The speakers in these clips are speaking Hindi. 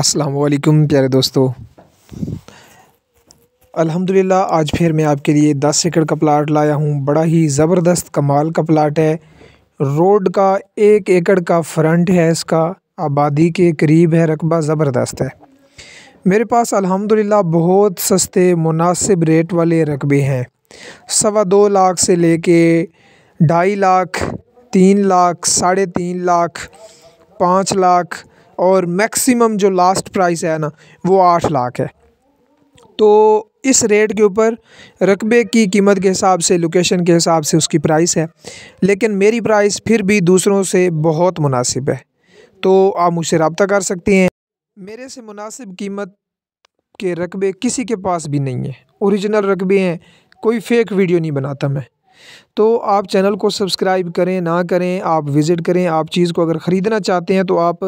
असलकम प्यारे दोस्तों अल्हम्दुलिल्लाह आज फिर मैं आपके लिए दस एकड़ का प्लाट लाया हूँ बड़ा ही ज़बरदस्त कमाल का प्लाट है रोड का एक एकड़ का फ्रंट है इसका आबादी के करीब है रकबा ज़बरदस्त है मेरे पास अल्हम्दुलिल्लाह बहुत सस्ते मुनासिब रेट वाले रकबे हैं सवा दो लाख से ले कर ढाई लाख तीन लाख साढ़े तीन लाख पाँच लाख और मैक्सिमम जो लास्ट प्राइस है ना वो आठ लाख है तो इस रेट के ऊपर रकबे की कीमत के हिसाब से लोकेशन के हिसाब से उसकी प्राइस है लेकिन मेरी प्राइस फिर भी दूसरों से बहुत मुनासिब है तो आप मुझसे रबता कर सकते हैं मेरे से मुनासिब कीमत के रकबे किसी के पास भी नहीं है ओरिजिनल रकबे हैं कोई फेक वीडियो नहीं बनाता मैं तो आप चैनल को सब्सक्राइब करें ना करें आप विज़िट करें आप चीज़ को अगर ख़रीदना चाहते हैं तो आप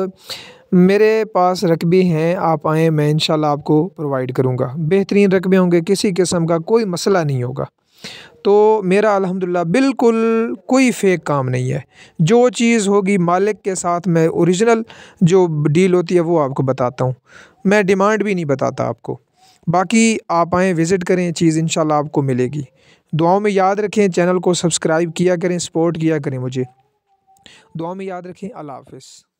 मेरे पास रकबे हैं आप आएँ मैं इन आपको प्रोवाइड करूँगा बेहतरीन रकबे होंगे किसी किस्म का कोई मसला नहीं होगा तो मेरा अल्हम्दुलिल्लाह बिल्कुल कोई फेक काम नहीं है जो चीज़ होगी मालिक के साथ मैं ओरिजिनल जो डील होती है वो आपको बताता हूँ मैं डिमांड भी नहीं बताता आपको बाकी आप आएँ विज़िट करें चीज़ इन आपको मिलेगी दुआओं में याद रखें चैनल को सब्सक्राइब किया करें सपोर्ट किया करें मुझे दुआओं में याद रखें अल्लाह हाफ़